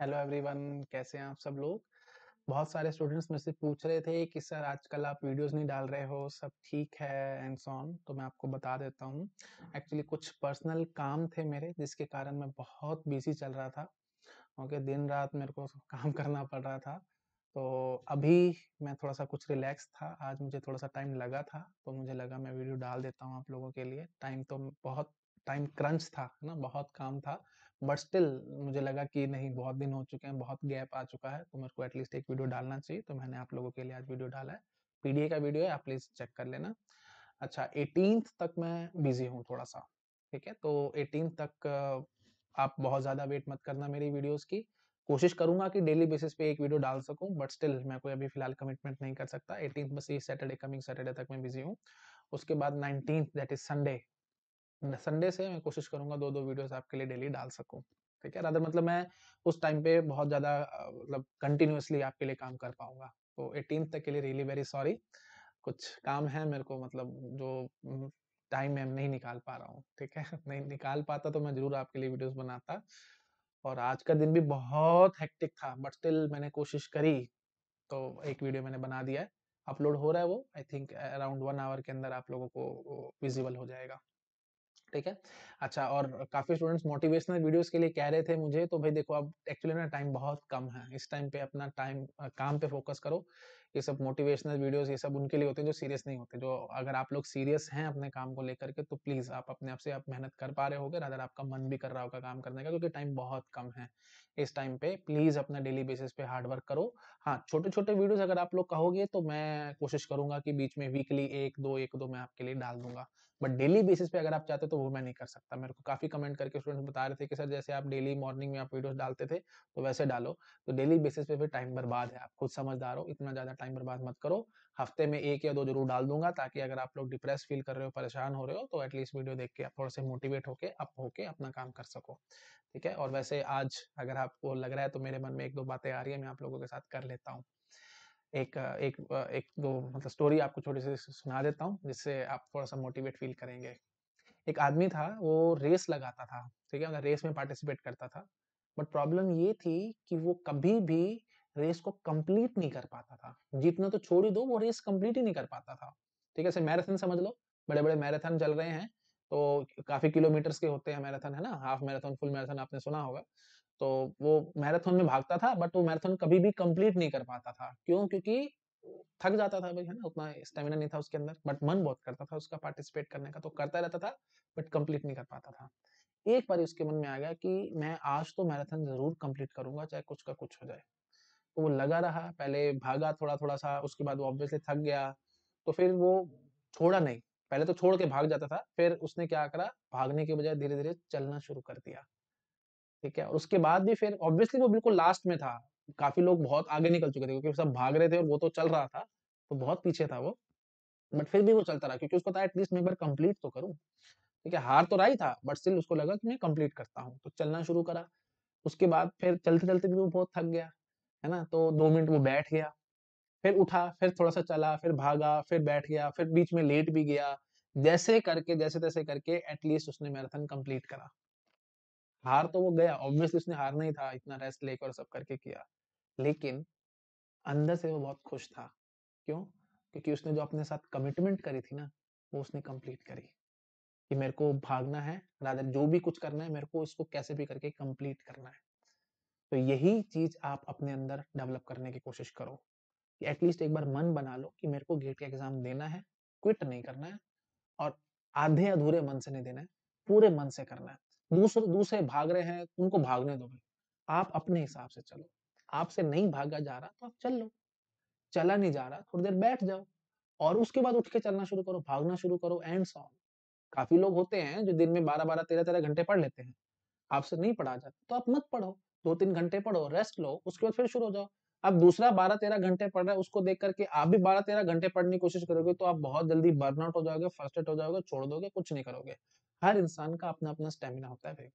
hello everyone कैसे हैं आप सब लोग बहुत सारे स्टूडेंट्स मेरे से पूछ रहे थे कि सर आजकल आप वीडियोस नहीं डाल रहे हो सब ठीक है एंड सॉन तो मैं आपको बता देता हूँ एक्चुअली कुछ पर्सनल काम थे मेरे जिसके कारण मैं बहुत बिजी चल रहा था ओके दिन रात मेरे को काम करना पड़ रहा था तो अभी मैं थोड़ा सा कुछ रिलैक्स था आज मुझे थोड़ा सा टाइम लगा था तो मुझे लगा मैं वीडियो डाल देता हूँ आप लोगों के लिए टाइम तो बहुत टाइम क्रंच था ना बहुत काम था बट स्टिल मुझे लगा कि नहीं बहुत दिन हो चुके हैं बहुत गैप आ चुका है तो मेरे को एटलीस्ट एक वीडियो डालना चाहिए तो मैंने आप लोगों के लिए आज वीडियो डाला है पीडीए का वीडियो है आप प्लीज चेक कर लेना अच्छा एटीन तक मैं बिजी हूँ थोड़ा सा ठीक है तो एटीन तक आप बहुत ज्यादा वेट मत करना मेरी वीडियोज की कोशिश करूंगा कि डेली बेसिस पे एक वीडियो डाल सकूं बट स्टिल मैं कोई अभी फिलहाल कमिटमेंट नहीं कर सकता एटीन बस ये सैटरडे कमिंग सैटरडे तक मैं बिजी हूँ उसके बाद nineteen that is Sunday Sunday से मैं कोशिश करूंगा दो दो वीडियोस आपके लिए डेली डाल सकूं ठीक है अदर मतलब मैं उस टाइम पे बहुत ज़्यादा मतलब कंटिन्यूसली आपके लिए काम कर पाऊंगा तो एटीन तक के लिए रियली वेरी सॉरी कुछ काम है मेरे को मतलब जो टाइम मैं नहीं निकाल पा रहा हूँ ठीक है नहीं निकाल पाता तो मैं ज़रूर आपके लिए वीडियोस बनाता और आज का दिन भी बहुत हेक्टिक था बट स्टिल मैंने कोशिश करी तो एक वीडियो मैंने बना दिया है अपलोड हो रहा है वो I think around one hour के अंदर आप लोगों को विजिबल हो जाएगा ठीक है अच्छा और काफ़ी स्टूडेंट्स मोटिवेशनल वीडियोस के लिए कह रहे थे मुझे तो भाई देखो अब एक्चुअली ना टाइम बहुत कम है इस टाइम पे अपना टाइम काम पे फोकस करो ये सब मोटिवेशनल वीडियोस ये सब उनके लिए होते हैं जो सीरियस नहीं होते जो अगर आप लोग सीरियस हैं अपने काम को लेकर के तो प्लीज़ आप अपने आप से आप मेहनत कर पा रहे होगे अगर आपका मन भी कर रहा होगा काम करने का क्योंकि टाइम बहुत कम है इस टाइम पे प्लीज़ अपना डेली बेसिस पे हार्डवर्क करो हाँ छोटे छोटे वीडियोज़ अगर आप लोग कहोगे तो मैं कोशिश करूंगा कि बीच में वीकली एक दो एक दो मैं आपके लिए डाल दूंगा बट डेली बेसिस पे अगर आप चाहते तो वो मैं नहीं कर सकता मेरे को काफ़ी कमेंट करके स्टूडेंट बता रहे थे कि सर जैसे आप डेली मॉर्निंग में आप वीडियोज डालते थे तो वैसे डालो तो डेली बेसिस पे फिर टाइम बर्बाद है आप खुद समझदार हो इतना ज़्यादा टाइम टाइम बर्बाद मत करो हफ्ते में एक या दो जरूर डाल दूंगा ताकि अगर आप लोग डिप्रेस फील कर रहे हो परेशान हो रहे हो तो एटलीस्ट वीडियो देख के आप थोड़े से मोटिवेट होके अप होके अपना काम कर सको ठीक है और वैसे आज अगर आपको लग रहा है तो मेरे मन में एक दो बातें आ रही है मैं आप लोगों के साथ कर लेता हूँ एक एक एक दो मतलब स्टोरी आपको छोटी सी सुना देता हूँ जिससे आप थोड़ा सा मोटिवेट फील करेंगे एक आदमी था वो रेस लगाता था ठीक है मतलब रेस में पार्टिसिपेट करता था बट प्रॉब्लम ये थी कि वो कभी भी रेस को कंप्लीट नहीं कर पाता था जीतना तो छोड़ ही दो वो रेस कंप्लीट ही नहीं कर पाता था ठीक है से मैराथन समझ लो बड़े बड़े मैराथन चल रहे हैं तो काफी किलोमीटर्स के होते हैं मैराथन है ना हाफ मैराथन फुल मैराथन आपने सुना होगा तो वो मैराथन में भागता था बट वो मैराथन कभी भी कंप्लीट नहीं कर पाता था क्यों क्योंकि थक जाता था भाई है ना उतना स्टेमिना नहीं था उसके अंदर बट मन बहुत करता था उसका पार्टिसिपेट करने का तो करता रहता था बट कंप्लीट नहीं कर पाता था एक बार उसके मन में आ गया कि मैं आज तो मैराथन जरूर कंप्लीट करूंगा चाहे कुछ का कुछ हो जाए तो वो लगा रहा पहले भागा थोड़ा थोड़ा सा उसके बाद वो ऑब्वियसली थक गया तो फिर वो छोड़ा नहीं पहले तो छोड़ के भाग जाता था फिर उसने क्या करा भागने के बजाय धीरे धीरे चलना शुरू कर दिया ठीक है और उसके बाद भी फिर ऑब्वियसली वो बिल्कुल लास्ट में था काफी लोग बहुत आगे निकल चुके थे क्योंकि सब भाग रहे थे और वो तो चल रहा था तो बहुत पीछे था वो बट फिर भी वो चलता रहा क्योंकि उसको था एटलीस्ट मैं एक बार कंप्लीट तो करूँ ठीक है हार तो रहा ही था बट स्टिल उसको लगा कि मैं कंप्लीट करता हूँ तो चलना शुरू करा उसके बाद फिर चलते चलते भी वो बहुत थक गया है ना तो दो मिनट वो बैठ गया फिर उठा फिर थोड़ा सा चला फिर भागा फिर बैठ गया फिर बीच में लेट भी गया जैसे करके जैसे तैसे करके एटलीस्ट उसने मैराथन कंप्लीट करा हार तो वो गया ऑब्वियसली उसने हार नहीं था इतना रेस्ट लेकर सब करके किया लेकिन अंदर से वो बहुत खुश था क्यों क्योंकि उसने जो अपने साथ कमिटमेंट करी थी ना वो उसने कंप्लीट करी कि मेरे को भागना है राधर जो भी कुछ करना है मेरे को इसको कैसे भी करके कंप्लीट करना है तो यही चीज आप अपने अंदर डेवलप करने की कोशिश करो कि एटलीस्ट एक बार मन बना लो कि मेरे को गेट का एग्जाम देना है क्विट नहीं करना है और आधे अधूरे मन से नहीं देना है पूरे मन से करना है दूसरे दूसरे भाग रहे हैं उनको भागने दो आप अपने हिसाब से चलो आपसे नहीं भागा जा रहा तो आप चल लो चला नहीं जा रहा थोड़ी देर बैठ जाओ और उसके बाद उठ के चलना शुरू करो भागना शुरू करो एंड सॉन्ग काफी लोग होते हैं जो दिन में बारह बारह तेरह तेरह घंटे पढ़ लेते हैं आपसे नहीं पढ़ा जाता तो आप मत पढ़ो दो तीन घंटे पढ़ो रेस्ट लो उसके बाद फिर शुरू हो जाओ अब दूसरा बारह तेरह घंटे पढ़ रहा है उसको देख करके आप भी बारह तेरह घंटे पढ़ने की कोशिश करोगे तो आप बहुत जल्दी बर्नआउट हो जाओगे फ्रस्ट्रेट हो जाओगे छोड़ दोगे कुछ नहीं करोगे हर इंसान का अपना अपना स्टेमिना होता है भाई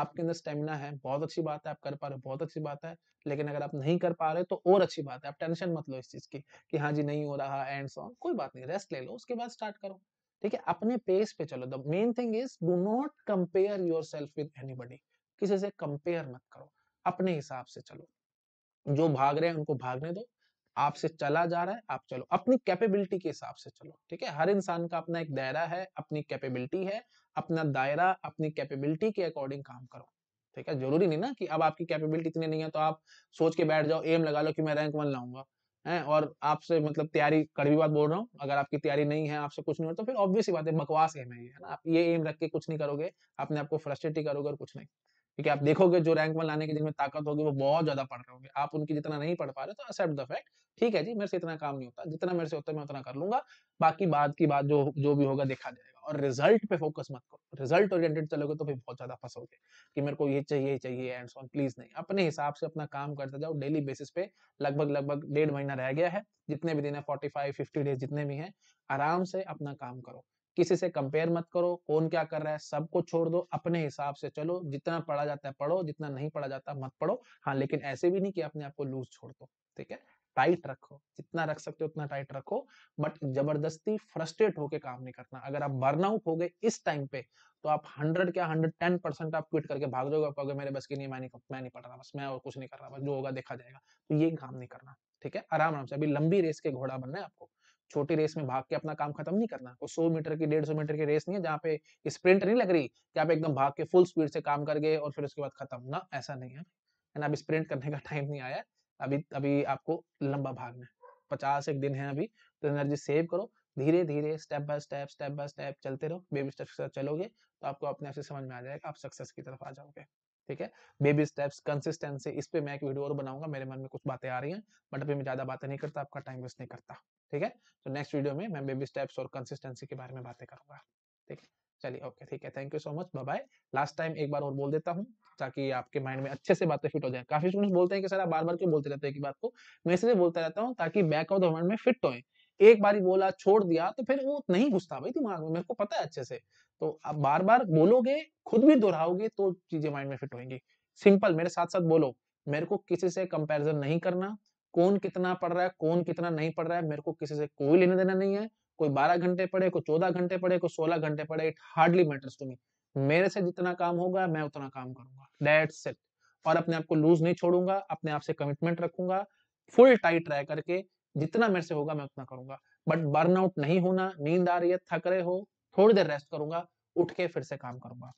आपके अंदर स्टेमिना है बहुत अच्छी बात है आप कर पा रहे हो बहुत अच्छी बात है लेकिन अगर आप नहीं कर पा रहे तो और अच्छी बात है आप टेंशन मत लो इस चीज की कि हाँ जी नहीं हो रहा एंड सॉन्ग कोई बात नहीं रेस्ट ले लो उसके बाद स्टार्ट करो ठीक है अपने पेस पे चलो the main thing is do not compare yourself with any किसी से कंपेयर मत करो अपने हिसाब से चलो जो भाग रहे हैं उनको भागने दो आपसे चला जा रहा है आप चलो अपनी कैपेबिलिटी के हिसाब से चलो ठीक है हर इंसान का अपना एक दायरा है अपनी कैपेबिलिटी है अपना दायरा अपनी कैपेबिलिटी के अकॉर्डिंग काम करो ठीक है जरूरी नहीं ना कि अब आपकी कैपेबिलिटी इतनी नहीं है तो आप सोच के बैठ जाओ एम लगा लो कि मैं रैंक वन लाऊंगा है और आपसे मतलब तैयारी कड़वी बात बोल रहा हूँ अगर आपकी तैयारी नहीं है आपसे कुछ नहीं होता तो फिर ऑब्वियस ही बात है बकवास एम है ये है ना आप ये एम रख के कुछ नहीं करोगे अपने आपको फ्रस्ट्रेट ही करोगे और कुछ नहीं क्योंकि आप देखोगे जो रैंक वन लाने की जिनमें ताकत होगी वो बहुत ज्यादा पढ़ रहे होंगे आप उनकी जितना नहीं पढ़ पा रहे तो एक्सेप्ट द फैक्ट ठीक है जी मेरे से इतना काम नहीं होता जितना मेरे से होता है मैं उतना कर लूंगा बाकी बाद की बात जो जो भी होगा देखा जाएगा और रिजल्ट पे फोकस मत करो रिजल्ट ओरिएंटेड चलोगे तो फिर बहुत ज्यादा फंसोगे कि मेरे को ये चाहिए चाहिए एंड सॉन प्लीज नहीं अपने हिसाब से अपना काम करते जाओ डेली बेसिस पे लगभग लगभग डेढ़ महीना रह गया है जितने भी दिन है फोर्टी फाइव फिफ्टी डेज जितने भी हैं आराम से अपना काम करो किसी से कंपेयर मत करो कौन क्या कर रहा है सबको छोड़ दो अपने हिसाब से चलो जितना पढ़ा जाता है पढ़ो जितना नहीं पढ़ा जाता मत पढ़ो हाँ लेकिन ऐसे भी नहीं कि अपने आप को लूज छोड़ दो ठीक है टाइट रखो जितना रख सकते हो उतना टाइट रखो बट जबरदस्ती फ्रस्ट्रेट होके काम नहीं करना अगर आप बर्नआउट हो गए इस टाइम पे तो आप हंड्रेड क्या हंड्रेड टेन परसेंट आप क्विट करके भाग जाओगे कहोगे मेरे बस की नहीं मैं नहीं मैं नहीं पढ़ रहा बस मैं और कुछ नहीं कर रहा बस जो होगा देखा जाएगा तो ये काम नहीं करना ठीक है आराम आराम से अभी लंबी रेस के घोड़ा बनना है आपको छोटी रेस में भाग के अपना काम खत्म नहीं करना कोई सौ मीटर की डेढ़ सौ मीटर की रेस नहीं है जहाँ पे स्प्रिंट नहीं लग रही कि आप एकदम भाग के फुल स्पीड से काम कर गए और फिर उसके बाद खत्म ना ऐसा नहीं है ना अभी स्प्रिंट करने का टाइम नहीं आया अभी अभी आपको लंबा भागना है पचास एक दिन है अभी तो एनर्जी सेव करो धीरे धीरे step by step step by step चलते रहो बेबी स्टेप्स के साथ चलोगे तो आपको अपने आप से समझ में आ जाएगा आप सक्सेस की तरफ आ जाओगे ठीक है बेबी स्टेप्स कंसिस्टेंसी इस पर मैं एक वीडियो और बनाऊंगा मेरे मन में कुछ बातें आ रही हैं बट अभी मैं ज़्यादा बातें नहीं करता आपका टाइम वेस्ट नहीं करता ठीक है तो नेक्स्ट वीडियो में मैं बेबी स्टेप्स और कंसिस्टेंसी के बारे में बातें करूंगा ठीक है चलिए ओके ठीक है thank you so much bye last time एक बार और बोल देता हूँ ताकि आपके माइंड में अच्छे से बातें फिट हो जाए काफी स्टूडेंट्स बोलते हैं कि सर आप बार बार क्यों बोलते रहते हैं कि बात को मैं इसलिए बोलता रहता हूँ ताकि बैक ऑफ द माइंड में फिट हो एक बार बोला छोड़ दिया तो फिर वो नहीं घुसता भाई दिमाग में मेरे को पता है अच्छे से तो आप बार बार बोलोगे खुद भी दोहराओगे तो चीजें माइंड में फिट होंगी सिंपल मेरे साथ साथ बोलो मेरे को किसी से कंपैरिजन नहीं करना कौन कितना पढ़ रहा है कौन कितना नहीं पढ़ रहा है मेरे को किसी से कोई लेने देना नहीं है कोई बारह घंटे पढ़े कोई चौदह घंटे पढ़े कोई सोलह घंटे पढ़े it hardly matters to me मेरे से जितना काम होगा मैं उतना काम करूंगा डेट्स इट और अपने आप को लूज नहीं छोड़ूंगा अपने आप से कमिटमेंट रखूंगा फुल टाइट रह करके जितना मेरे से होगा मैं उतना करूंगा बट बर्न आउट नहीं होना नींद आ रही है थक रहे हो थोड़ी देर रेस्ट करूंगा उठ के फिर से काम करूंगा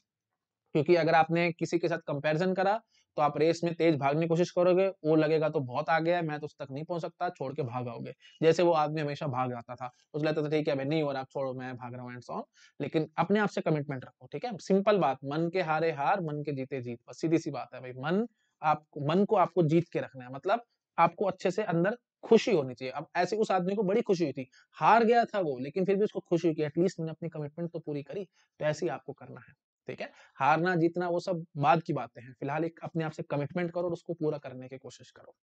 क्योंकि अगर आपने किसी के साथ कंपैरिजन करा तो आप रेस में तेज भागने की कोशिश करोगे वो लगेगा तो बहुत आ है मैं तो उस तक नहीं पहुंच सकता छोड़ के भाग आओगे जैसे वो आदमी हमेशा भाग जाता था उस लगता था ठीक है भाई नहीं हो रहा छोड़ो मैं भाग रहा हूँ एंड लेकिन अपने आप से कमिटमेंट रखो ठीक है सिंपल बात मन के हारे हार मन के जीते जीत बस सीधी सी बात है भाई मन आप मन को आपको जीत के रखना है मतलब आपको अच्छे से अंदर खुशी होनी चाहिए अब ऐसे उस आदमी को बड़ी खुशी हुई थी हार गया था वो लेकिन फिर भी उसको खुशी हुई कि एटलीस्ट मैंने अपनी कमिटमेंट तो पूरी करी तो ऐसे ही आपको करना है ठीक है हारना जीतना वो सब बाद की बातें हैं फिलहाल एक अपने आप से कमिटमेंट करो और उसको पूरा करने की कोशिश करो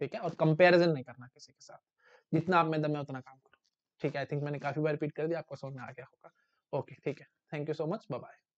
ठीक है और कंपेरिजन नहीं करना किसी के साथ जितना आप में दम है उतना काम करो ठीक है आई थिंक मैंने काफी बार रिपीट कर दिया आपको समझ में आ गया होगा ओके ठीक है thank you so much bye